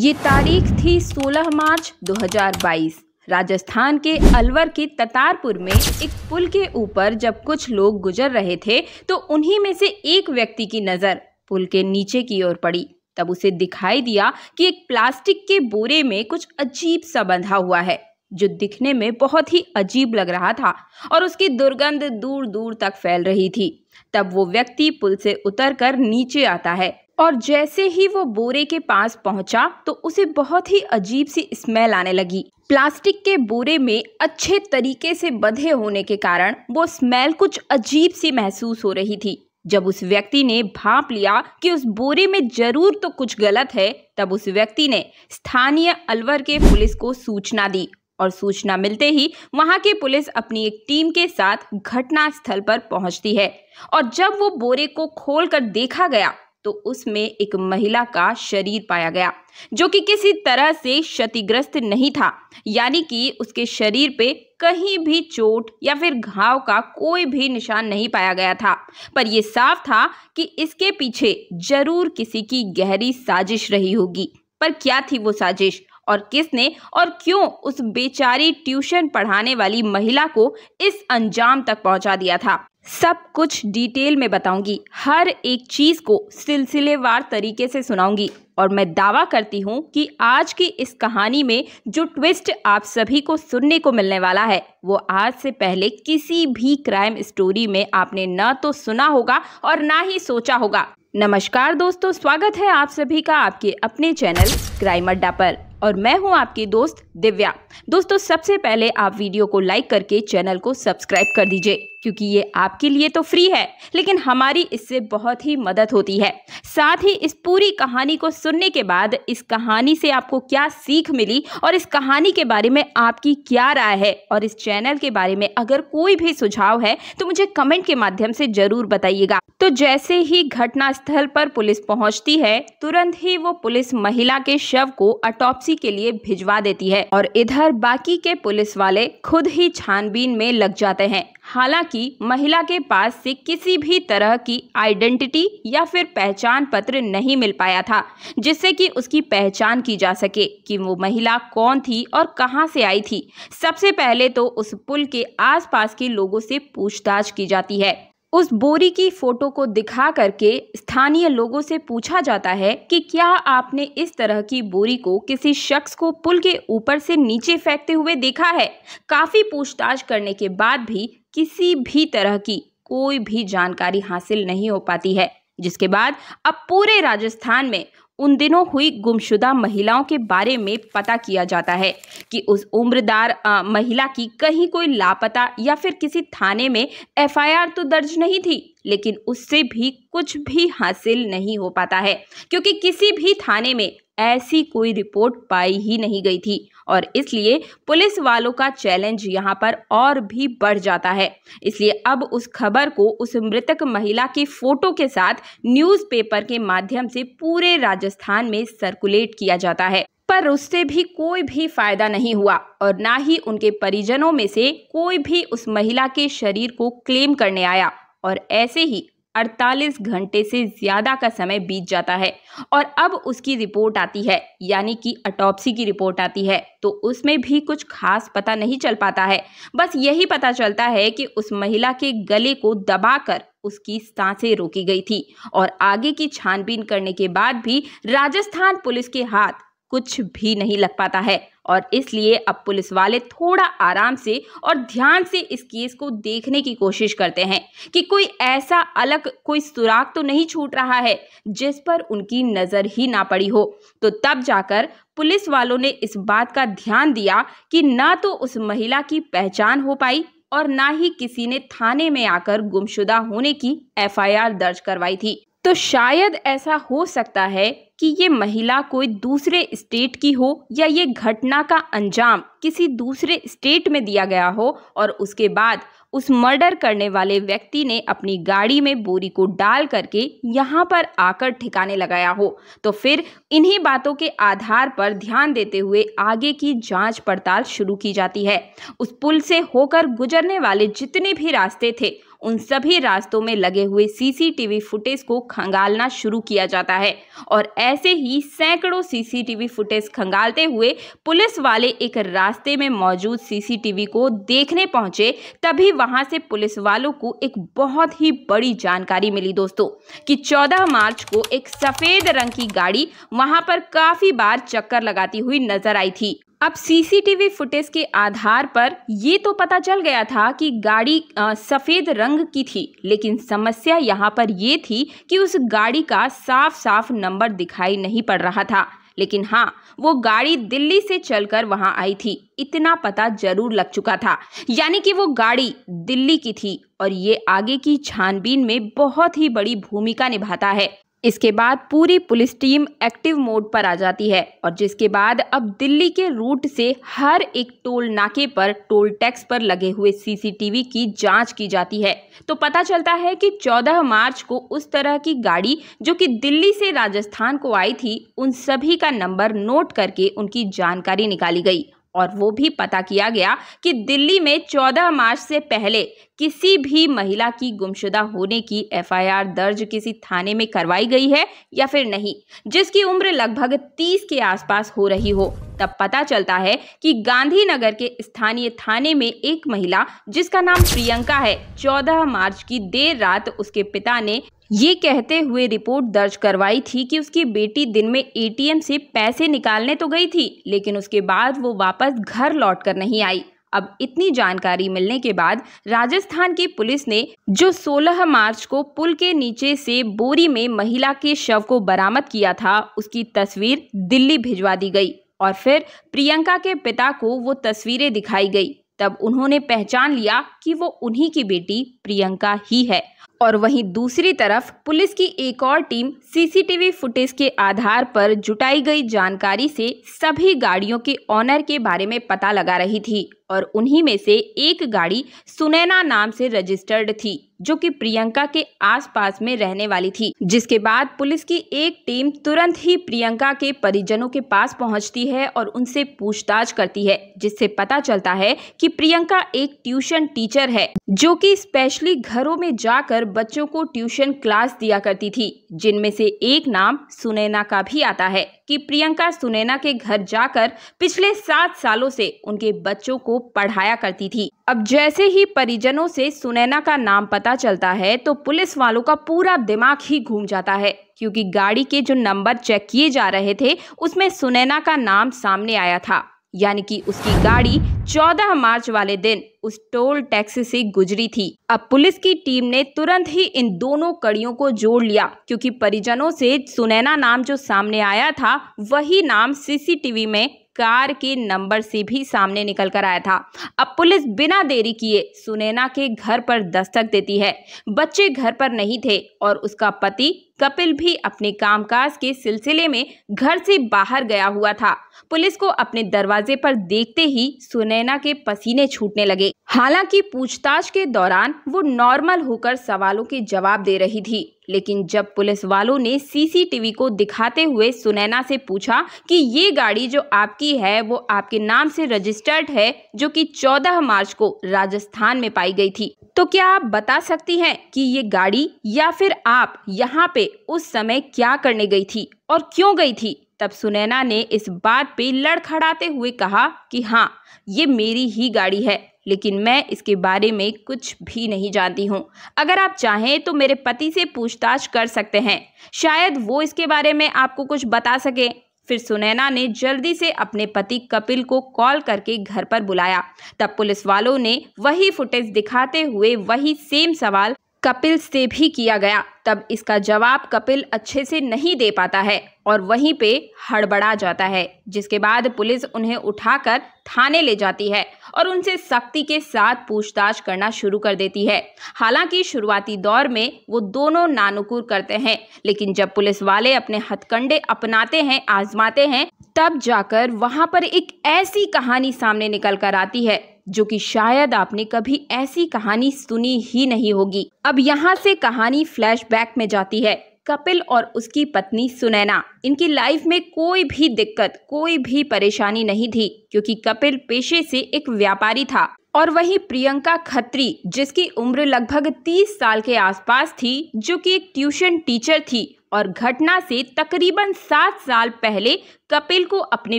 ये तारीख थी 16 मार्च 2022 राजस्थान के अलवर के ततारपुर में एक पुल के ऊपर जब कुछ लोग गुजर रहे थे तो उन्हीं में से एक व्यक्ति की नज़र पुल के नीचे की ओर पड़ी तब उसे दिखाई दिया कि एक प्लास्टिक के बोरे में कुछ अजीब सा बंधा हुआ है जो दिखने में बहुत ही अजीब लग रहा था और उसकी दुर्गंध दूर दूर तक फैल रही थी तब वो व्यक्ति पुल से उतरकर नीचे आता है और जैसे ही वो बोरे के पास पहुंचा तो उसे बहुत ही अजीब सी स्मेल आने लगी प्लास्टिक के बोरे में अच्छे तरीके से बंधे होने के कारण वो स्मेल कुछ अजीब सी महसूस हो रही थी जब उस व्यक्ति ने भाप लिया कि उस बोरे में जरूर तो कुछ गलत है तब उस व्यक्ति ने स्थानीय अलवर के पुलिस को सूचना दी और सूचना मिलते ही वहां की पुलिस अपनी एक टीम के साथ घटना स्थल पर पहुंचती है और जब वो बोरे को खोलकर देखा गया तो उसमें एक महिला का शरीर पाया गया जो कि किसी तरह से क्षतिग्रस्त नहीं था यानी कि उसके शरीर पे कहीं भी चोट या फिर घाव का कोई भी निशान नहीं पाया गया था पर यह साफ था कि इसके पीछे जरूर किसी की गहरी साजिश रही होगी पर क्या थी वो साजिश और किसने और क्यों उस बेचारी ट्यूशन पढ़ाने वाली महिला को इस अंजाम तक पहुंचा दिया था सब कुछ डिटेल में बताऊंगी हर एक चीज़ को सिलसिलेवार तरीके से सुनाऊंगी और मैं दावा करती हूँ कि आज की इस कहानी में जो ट्विस्ट आप सभी को सुनने को मिलने वाला है वो आज से पहले किसी भी क्राइम स्टोरी में आपने न तो सुना होगा और ना ही सोचा होगा नमस्कार दोस्तों स्वागत है आप सभी का आपके अपने चैनल क्राइम अड्डा पर और मैं हूं आपकी दोस्त दिव्या दोस्तों सबसे पहले आप वीडियो को लाइक करके चैनल को सब्सक्राइब कर दीजिए क्योंकि ये आपके लिए तो फ्री है लेकिन हमारी इससे बहुत ही मदद होती है साथ ही इस पूरी कहानी को सुनने के बाद इस कहानी से आपको क्या सीख मिली और इस कहानी के बारे में आपकी क्या राय है और इस चैनल के बारे में अगर कोई भी सुझाव है तो मुझे कमेंट के माध्यम से जरूर बताइएगा तो जैसे ही घटना स्थल पर पुलिस पहुंचती है तुरंत ही वो पुलिस महिला के शव को अटोप्सी के लिए भिजवा देती है और इधर बाकी के पुलिस वाले खुद ही छानबीन में लग जाते हैं हालांकि महिला के पास से किसी भी तरह की आइडेंटिटी या फिर पहचान पत्र नहीं मिल पाया था जिससे कि उसकी पहचान की जा सके कि वो महिला कौन थी और कहां से आई थी सबसे पहले तो उस पुल के आसपास के लोगों से पूछताछ की जाती है उस बोरी की फोटो को दिखा करके स्थानीय लोगों से पूछा जाता है कि क्या आपने इस तरह की बोरी को किसी शख्स को पुल के ऊपर से नीचे फेंकते हुए देखा है काफ़ी पूछताछ करने के बाद भी किसी भी तरह की कोई भी जानकारी हासिल नहीं हो पाती है जिसके बाद अब पूरे राजस्थान में उन दिनों हुई गुमशुदा महिलाओं के बारे में पता किया जाता है कि उस उम्रदार आ, महिला की कहीं कोई लापता या फिर किसी थाने में एफआईआर तो दर्ज नहीं थी लेकिन उससे भी कुछ भी हासिल नहीं हो पाता है क्योंकि किसी भी थाने में ऐसी कोई रिपोर्ट पाई ही नहीं गई थी और इसलिए पुलिस वालों का चैलेंज यहाँ पर और भी बढ़ जाता है इसलिए अब उस खबर को उस मृतक महिला की फोटो के साथ न्यूज़पेपर के माध्यम से पूरे राजस्थान में सर्कुलेट किया जाता है पर उससे भी कोई भी फायदा नहीं हुआ और ना ही उनके परिजनों में से कोई भी उस महिला के शरीर को क्लेम करने आया और ऐसे ही 48 घंटे से ज़्यादा का समय बीत जाता है और अब उसकी रिपोर्ट आती है यानी कि अटॉप्सी की रिपोर्ट आती है तो उसमें भी कुछ खास पता नहीं चल पाता है बस यही पता चलता है कि उस महिला के गले को दबाकर उसकी सांसें रोकी गई थी और आगे की छानबीन करने के बाद भी राजस्थान पुलिस के हाथ कुछ भी नहीं लग पाता है और इसलिए अब पुलिस वाले थोड़ा आराम से और ध्यान से इस केस को देखने की कोशिश करते हैं कि कोई ऐसा अलग कोई सुराग तो नहीं छूट रहा है जिस पर उनकी नज़र ही ना पड़ी हो तो तब जाकर पुलिस वालों ने इस बात का ध्यान दिया कि ना तो उस महिला की पहचान हो पाई और ना ही किसी ने थाने में आकर गुमशुदा होने की एफआईआर दर्ज करवाई थी तो शायद ऐसा हो सकता है कि ये महिला कोई दूसरे स्टेट की हो या ये घटना का अंजाम किसी दूसरे स्टेट में दिया गया हो और उसके बाद उस मर्डर करने वाले व्यक्ति ने अपनी गाड़ी में बोरी को डाल करके यहाँ पर आकर ठिकाने लगाया हो तो फिर इन्हीं बातों के आधार पर ध्यान देते हुए आगे की जांच पड़ताल शुरू की जाती है उस पुल से होकर गुजरने वाले जितने भी रास्ते थे उन सभी रास्तों में लगे हुए सीसीटीवी फुटेज को खंगालना शुरू किया जाता है और ऐसे ही सैकड़ों सीसीटीवी फुटेज खंगालते हुए पुलिस वाले एक रास्ते में मौजूद सीसीटीवी को देखने पहुंचे तभी वहां से पुलिस वालों को एक बहुत ही बड़ी जानकारी मिली दोस्तों कि 14 मार्च को एक सफेद रंग की गाड़ी वहां पर काफी बार चक्कर लगाती हुई नजर आई थी अब सीसीटीवी फुटेज के आधार पर ये तो पता चल गया था कि गाड़ी सफ़ेद रंग की थी लेकिन समस्या यहाँ पर ये थी कि उस गाड़ी का साफ साफ नंबर दिखाई नहीं पड़ रहा था लेकिन हाँ वो गाड़ी दिल्ली से चलकर वहाँ आई थी इतना पता जरूर लग चुका था यानी कि वो गाड़ी दिल्ली की थी और ये आगे की छानबीन में बहुत ही बड़ी भूमिका निभाता है इसके बाद पूरी पुलिस टीम एक्टिव मोड पर आ जाती है और जिसके बाद अब दिल्ली के रूट से हर एक टोल नाके पर टोल टैक्स पर लगे हुए सीसीटीवी की जांच की जाती है तो पता चलता है कि 14 मार्च को उस तरह की गाड़ी जो कि दिल्ली से राजस्थान को आई थी उन सभी का नंबर नोट करके उनकी जानकारी निकाली गई और वो भी पता किया गया कि दिल्ली में 14 मार्च से पहले किसी भी महिला की गुमशुदा होने की एफआईआर दर्ज किसी थाने में करवाई गई है या फिर नहीं जिसकी उम्र लगभग 30 के आसपास हो रही हो तब पता चलता है कि गांधीनगर के स्थानीय थाने में एक महिला जिसका नाम प्रियंका है 14 मार्च की देर रात उसके पिता ने ये कहते हुए रिपोर्ट दर्ज करवाई थी कि उसकी बेटी दिन में एटीएम से पैसे निकालने तो गई थी लेकिन उसके बाद वो वापस घर लौट कर नहीं आई अब इतनी जानकारी मिलने के बाद राजस्थान की पुलिस ने जो 16 मार्च को पुल के नीचे से बोरी में महिला के शव को बरामद किया था उसकी तस्वीर दिल्ली भिजवा दी गई और फिर प्रियंका के पिता को वो तस्वीरें दिखाई गई तब उन्होंने पहचान लिया कि वो उन्हीं की बेटी प्रियंका ही है और वहीं दूसरी तरफ पुलिस की एक और टीम सीसीटीवी फुटेज के आधार पर जुटाई गई जानकारी से सभी गाड़ियों के ऑनर के बारे में पता लगा रही थी और उन्हीं में से एक गाड़ी सुनैना नाम से रजिस्टर्ड थी जो कि प्रियंका के आसपास में रहने वाली थी जिसके बाद पुलिस की एक टीम तुरंत ही प्रियंका के परिजनों के पास पहुंचती है और उनसे पूछताछ करती है जिससे पता चलता है कि प्रियंका एक ट्यूशन टीचर है जो कि स्पेशली घरों में जाकर बच्चों को ट्यूशन क्लास दिया करती थी जिनमें से एक नाम सुनैना का भी आता है कि प्रियंका सुनैना के घर जाकर पिछले सात सालों से उनके बच्चों को पढ़ाया करती थी अब जैसे ही परिजनों से सुनैना का नाम पता पता चलता है तो पुलिस वालों का पूरा दिमाग ही घूम जाता है क्योंकि गाड़ी के जो नंबर चेक किए जा रहे थे उसमें सुनैना का नाम सामने आया था यानी कि उसकी गाड़ी 14 मार्च वाले दिन उस टोल टैक्स से गुजरी थी अब पुलिस की टीम ने तुरंत ही इन दोनों कड़ियों को जोड़ लिया क्योंकि परिजनों से सुनैना नाम जो सामने आया था वही नाम सीसीटीवी में कार के नंबर से भी सामने निकल कर आया था अब पुलिस बिना देरी किए सुनैना के घर पर दस्तक देती है बच्चे घर पर नहीं थे और उसका पति कपिल भी अपने कामकाज के सिलसिले में घर से बाहर गया हुआ था पुलिस को अपने दरवाजे पर देखते ही सुनैना के पसीने छूटने लगे हालांकि पूछताछ के दौरान वो नॉर्मल होकर सवालों के जवाब दे रही थी लेकिन जब पुलिस वालों ने सीसीटीवी को दिखाते हुए सुनैना से पूछा कि ये गाड़ी जो आपकी है वो आपके नाम से रजिस्टर्ड है जो कि 14 मार्च को राजस्थान में पाई गई थी तो क्या आप बता सकती हैं कि ये गाड़ी या फिर आप यहाँ पे उस समय क्या करने गई थी और क्यों गई थी तब सुनैना ने इस बात पे लड़खड़ाते हुए कहा कि हाँ ये मेरी ही गाड़ी है लेकिन मैं इसके बारे में कुछ भी नहीं जानती हूँ अगर आप चाहें तो मेरे पति से पूछताछ कर सकते हैं शायद वो इसके बारे में आपको कुछ बता सके फिर सुनैना ने जल्दी से अपने पति कपिल को कॉल करके घर पर बुलाया तब पुलिस वालों ने वही फुटेज दिखाते हुए वही सेम सवाल कपिल से भी किया गया तब इसका जवाब कपिल अच्छे से नहीं दे पाता है और वहीं पे हड़बड़ा जाता है जिसके बाद पुलिस उन्हें उठाकर थाने ले जाती है और उनसे सख्ती के साथ पूछताछ करना शुरू कर देती है हालांकि शुरुआती दौर में वो दोनों नानुकूर करते हैं लेकिन जब पुलिस वाले अपने हथकंडे अपनाते हैं आजमाते हैं तब जाकर वहां पर एक ऐसी कहानी सामने निकल कर आती है जो कि शायद आपने कभी ऐसी कहानी सुनी ही नहीं होगी अब यहाँ से कहानी फ्लैशबैक में जाती है कपिल और उसकी पत्नी सुनैना इनकी लाइफ में कोई भी दिक्कत कोई भी परेशानी नहीं थी क्योंकि कपिल पेशे से एक व्यापारी था और वही प्रियंका खत्री जिसकी उम्र लगभग 30 साल के आसपास थी जो कि एक ट्यूशन टीचर थी और घटना से तकरीबन सात साल पहले कपिल को अपने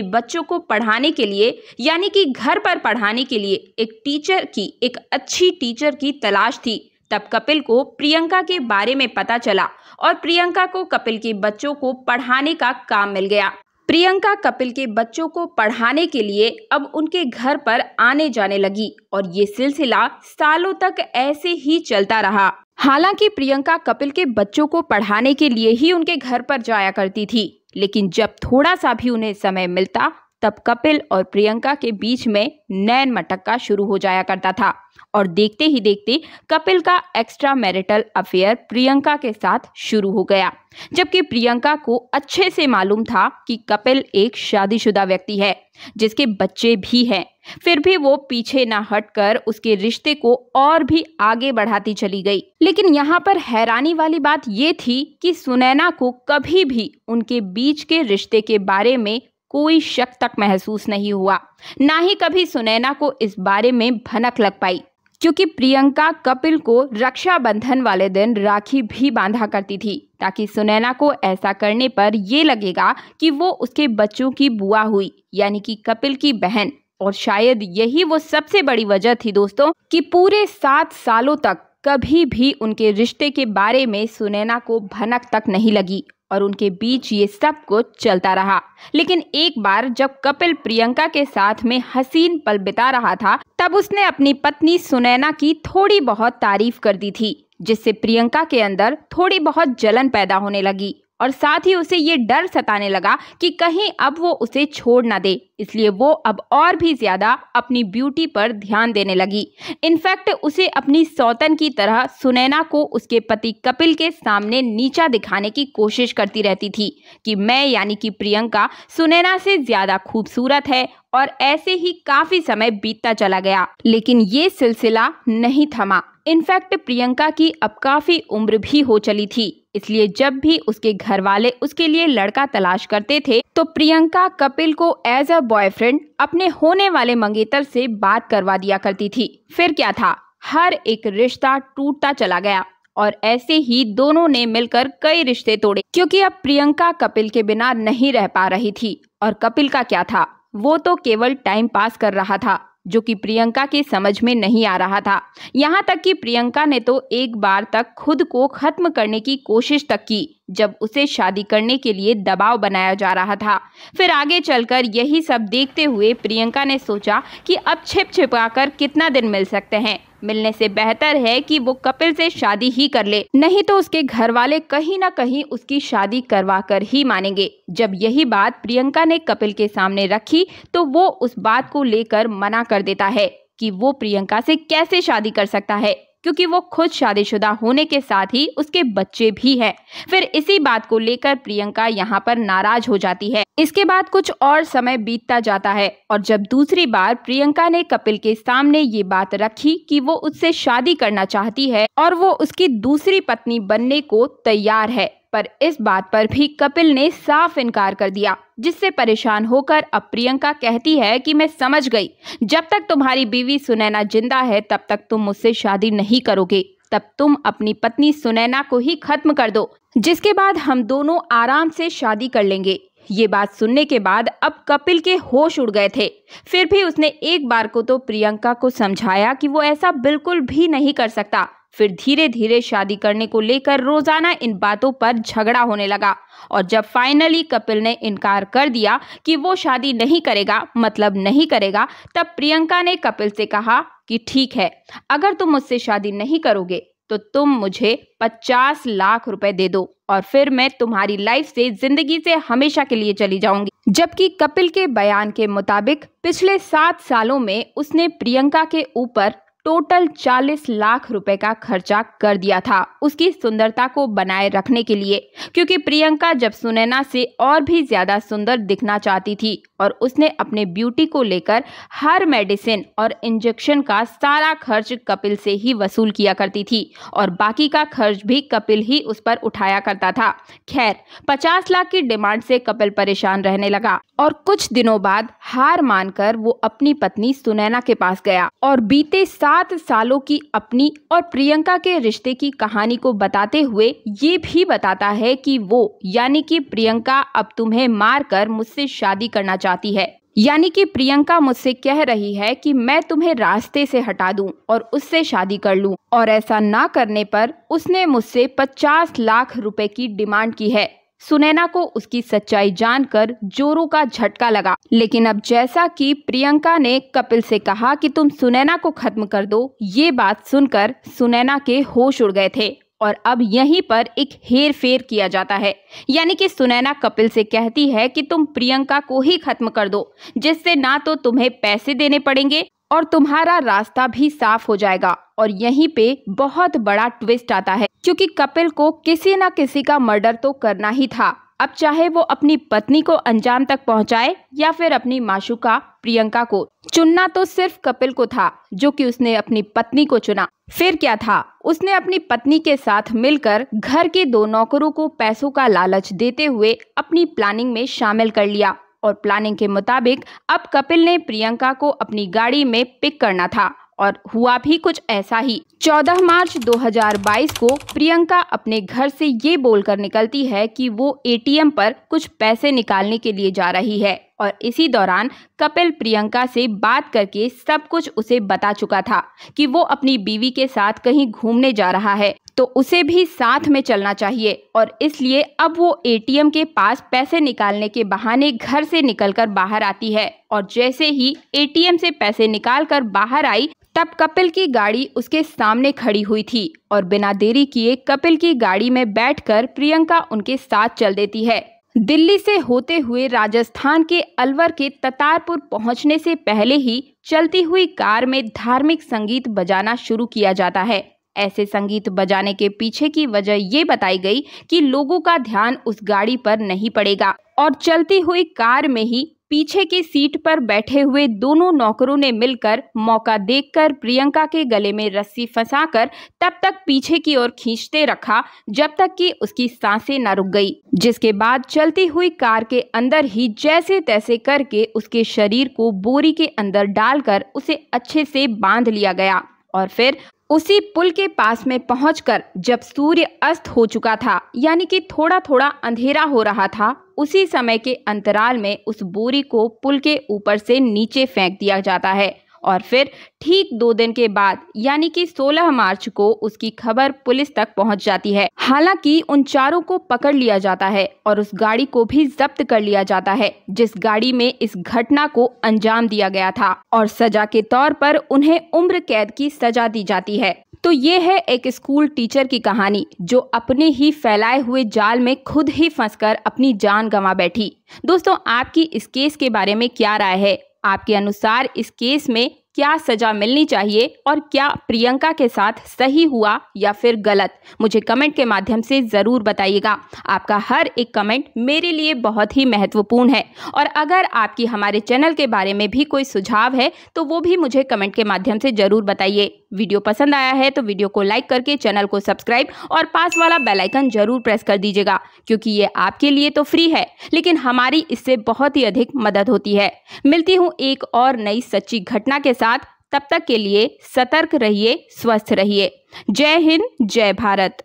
बच्चों को पढ़ाने के लिए यानी कि घर पर पढ़ाने के लिए एक टीचर की एक अच्छी टीचर की तलाश थी तब कपिल को प्रियंका के बारे में पता चला और प्रियंका को कपिल के बच्चों को पढ़ाने का काम मिल गया प्रियंका कपिल के बच्चों को पढ़ाने के लिए अब उनके घर पर आने जाने लगी और ये सिलसिला सालों तक ऐसे ही चलता रहा हालांकि प्रियंका कपिल के बच्चों को पढ़ाने के लिए ही उनके घर पर जाया करती थी लेकिन जब थोड़ा सा भी उन्हें समय मिलता तब कपिल और प्रियंका के बीच में नैन मटक्का शुरू हो जाया करता था और देखते ही देखते कपिल का एक्स्ट्रा मैरिटल अफेयर प्रियंका के साथ शुरू हो गया जबकि प्रियंका को अच्छे से मालूम था कि कपिल एक शादीशुदा व्यक्ति है जिसके बच्चे भी हैं फिर भी वो पीछे न हटकर उसके रिश्ते को और भी आगे बढ़ाती चली गई लेकिन यहाँ पर हैरानी वाली बात ये थी कि सुनैना को कभी भी उनके बीच के रिश्ते के बारे में कोई शक तक महसूस नहीं हुआ ना ही कभी सुनैना को इस बारे में भनक लग पाई क्योंकि प्रियंका कपिल को रक्षाबंधन वाले दिन राखी भी बांधा करती थी ताकि सुनैना को ऐसा करने पर ये लगेगा कि वो उसके बच्चों की बुआ हुई यानी कि कपिल की बहन और शायद यही वो सबसे बड़ी वजह थी दोस्तों कि पूरे सात सालों तक कभी भी उनके रिश्ते के बारे में सुनैना को भनक तक नहीं लगी और उनके बीच ये सब कुछ चलता रहा लेकिन एक बार जब कपिल प्रियंका के साथ में हसीन पल बिता रहा था तब उसने अपनी पत्नी सुनैना की थोड़ी बहुत तारीफ कर दी थी जिससे प्रियंका के अंदर थोड़ी बहुत जलन पैदा होने लगी और साथ ही उसे ये डर सताने लगा कि कहीं अब वो उसे छोड़ ना दे इसलिए वो अब और भी ज़्यादा अपनी ब्यूटी पर ध्यान देने लगी इनफैक्ट उसे अपनी सौतन की तरह सुनैना को उसके पति कपिल के सामने नीचा दिखाने की कोशिश करती रहती थी कि मैं यानी कि प्रियंका सुनैना से ज़्यादा खूबसूरत है और ऐसे ही काफी समय बीतता चला गया लेकिन ये सिलसिला नहीं थमा इनफैक्ट प्रियंका की अब काफी उम्र भी हो चली थी इसलिए जब भी उसके घर वाले उसके लिए लड़का तलाश करते थे तो प्रियंका कपिल को एज अ बॉयफ्रेंड अपने होने वाले मंगेतर से बात करवा दिया करती थी फिर क्या था हर एक रिश्ता टूटता चला गया और ऐसे ही दोनों ने मिलकर कई रिश्ते तोड़े क्योंकि अब प्रियंका कपिल के बिना नहीं रह पा रही थी और कपिल का क्या था वो तो केवल टाइम पास कर रहा था जो कि प्रियंका के समझ में नहीं आ रहा था यहाँ तक कि प्रियंका ने तो एक बार तक खुद को खत्म करने की कोशिश तक की जब उसे शादी करने के लिए दबाव बनाया जा रहा था फिर आगे चलकर यही सब देखते हुए प्रियंका ने सोचा कि अब छिप छिपा कर कितना दिन मिल सकते हैं मिलने से बेहतर है कि वो कपिल से शादी ही कर ले नहीं तो उसके घर वाले कहीं ना कहीं उसकी शादी करवा कर ही मानेंगे जब यही बात प्रियंका ने कपिल के सामने रखी तो वो उस बात को लेकर मना कर देता है कि वो प्रियंका से कैसे शादी कर सकता है क्योंकि वो खुद शादीशुदा होने के साथ ही उसके बच्चे भी हैं फिर इसी बात को लेकर प्रियंका यहाँ पर नाराज हो जाती है इसके बाद कुछ और समय बीतता जाता है और जब दूसरी बार प्रियंका ने कपिल के सामने ये बात रखी कि वो उससे शादी करना चाहती है और वो उसकी दूसरी पत्नी बनने को तैयार है पर इस बात पर भी कपिल ने साफ इनकार कर दिया जिससे परेशान होकर अब प्रियंका कहती है कि मैं समझ गई जब तक तुम्हारी बीवी सुनैना जिंदा है तब तक तुम मुझसे शादी नहीं करोगे तब तुम अपनी पत्नी सुनैना को ही खत्म कर दो जिसके बाद हम दोनों आराम से शादी कर लेंगे ये बात सुनने के बाद अब कपिल के होश उड़ गए थे फिर भी उसने एक बार को तो प्रियंका को समझाया कि वो ऐसा बिल्कुल भी नहीं कर सकता फिर धीरे धीरे शादी करने को लेकर रोजाना इन बातों पर झगड़ा होने लगा और जब फाइनली कपिल ने इनकार कर दिया कि वो शादी नहीं करेगा मतलब नहीं करेगा तब प्रियंका ने कपिल से कहा कि ठीक है अगर तुम मुझसे शादी नहीं करोगे तो तुम मुझे पचास लाख रुपए दे दो और फिर मैं तुम्हारी लाइफ से जिंदगी से हमेशा के लिए चली जाऊंगी जबकि कपिल के बयान के मुताबिक पिछले सात सालों में उसने प्रियंका के ऊपर टोटल 40 लाख रुपए का खर्चा कर दिया था उसकी सुंदरता को बनाए रखने के लिए क्योंकि प्रियंका जब सुनैना से और भी ज़्यादा सुंदर दिखना चाहती थी और उसने अपने ब्यूटी को लेकर हर मेडिसिन और इंजेक्शन का सारा खर्च कपिल से ही वसूल किया करती थी और बाकी का खर्च भी कपिल ही उस पर उठाया करता था खैर पचास लाख की डिमांड से कपिल परेशान रहने लगा और कुछ दिनों बाद हार मानकर वो अपनी पत्नी सुनैना के पास गया और बीते साल सात सालों की अपनी और प्रियंका के रिश्ते की कहानी को बताते हुए ये भी बताता है कि वो यानी कि प्रियंका अब तुम्हें मारकर मुझसे शादी करना चाहती है यानी कि प्रियंका मुझसे कह रही है कि मैं तुम्हें रास्ते से हटा दूं और उससे शादी कर लूं और ऐसा ना करने पर उसने मुझसे 50 लाख रुपए की डिमांड की है सुनैना को उसकी सच्चाई जानकर जोरों का झटका लगा लेकिन अब जैसा कि प्रियंका ने कपिल से कहा कि तुम सुनैना को खत्म कर दो ये बात सुनकर सुनैना के होश उड़ गए थे और अब यहीं पर एक हेर फेर किया जाता है यानी कि सुनैना कपिल से कहती है कि तुम प्रियंका को ही खत्म कर दो जिससे ना तो तुम्हें पैसे देने पड़ेंगे और तुम्हारा रास्ता भी साफ हो जाएगा और यहीं पे बहुत बड़ा ट्विस्ट आता है क्योंकि कपिल को किसी न किसी का मर्डर तो करना ही था अब चाहे वो अपनी पत्नी को अंजाम तक पहुंचाए या फिर अपनी माशुका प्रियंका को चुनना तो सिर्फ कपिल को था जो कि उसने अपनी पत्नी को चुना फिर क्या था उसने अपनी पत्नी के साथ मिलकर घर के दो नौकरों को पैसों का लालच देते हुए अपनी प्लानिंग में शामिल कर लिया और प्लानिंग के मुताबिक अब कपिल ने प्रियंका को अपनी गाड़ी में पिक करना था और हुआ भी कुछ ऐसा ही 14 मार्च 2022 को प्रियंका अपने घर से ये बोलकर निकलती है कि वो एटीएम पर कुछ पैसे निकालने के लिए जा रही है और इसी दौरान कपिल प्रियंका से बात करके सब कुछ उसे बता चुका था कि वो अपनी बीवी के साथ कहीं घूमने जा रहा है तो उसे भी साथ में चलना चाहिए और इसलिए अब वो एटीएम के पास पैसे निकालने के बहाने घर से निकलकर बाहर आती है और जैसे ही एटीएम से पैसे निकालकर बाहर आई तब कपिल की गाड़ी उसके सामने खड़ी हुई थी और बिना देरी किए कपिल की गाड़ी में बैठकर प्रियंका उनके साथ चल देती है दिल्ली से होते हुए राजस्थान के अलवर के ततारपुर पहुंचने से पहले ही चलती हुई कार में धार्मिक संगीत बजाना शुरू किया जाता है ऐसे संगीत बजाने के पीछे की वजह ये बताई गई कि लोगों का ध्यान उस गाड़ी पर नहीं पड़ेगा और चलती हुई कार में ही पीछे की सीट पर बैठे हुए दोनों नौकरों ने मिलकर मौका देखकर प्रियंका के गले में रस्सी फंसाकर तब तक पीछे की ओर खींचते रखा जब तक कि उसकी सांसें न रुक गई जिसके बाद चलती हुई कार के अंदर ही जैसे तैसे करके उसके शरीर को बोरी के अंदर डालकर उसे अच्छे से बांध लिया गया और फिर उसी पुल के पास में पहुंचकर जब सूर्य अस्त हो चुका था यानी कि थोड़ा थोड़ा अंधेरा हो रहा था उसी समय के अंतराल में उस बोरी को पुल के ऊपर से नीचे फेंक दिया जाता है और फिर ठीक दो दिन के बाद यानी कि 16 मार्च को उसकी खबर पुलिस तक पहुंच जाती है हालांकि उन चारों को पकड़ लिया जाता है और उस गाड़ी को भी जब्त कर लिया जाता है जिस गाड़ी में इस घटना को अंजाम दिया गया था और सजा के तौर पर उन्हें उम्र कैद की सजा दी जाती है तो ये है एक स्कूल टीचर की कहानी जो अपने ही फैलाए हुए जाल में खुद ही फंसकर अपनी जान गंवा बैठी दोस्तों आपकी इस केस के बारे में क्या राय है आपके अनुसार इस केस में क्या सजा मिलनी चाहिए और क्या प्रियंका के साथ सही हुआ या फिर गलत मुझे कमेंट के माध्यम से ज़रूर बताइएगा आपका हर एक कमेंट मेरे लिए बहुत ही महत्वपूर्ण है और अगर आपकी हमारे चैनल के बारे में भी कोई सुझाव है तो वो भी मुझे कमेंट के माध्यम से ज़रूर बताइए वीडियो पसंद आया है तो वीडियो को लाइक करके चैनल को सब्सक्राइब और पास वाला बेलाइकन जरूर प्रेस कर दीजिएगा क्योंकि ये आपके लिए तो फ्री है लेकिन हमारी इससे बहुत ही अधिक मदद होती है मिलती हूँ एक और नई सच्ची घटना के साथ तब तक के लिए सतर्क रहिए स्वस्थ रहिए जय हिंद जय भारत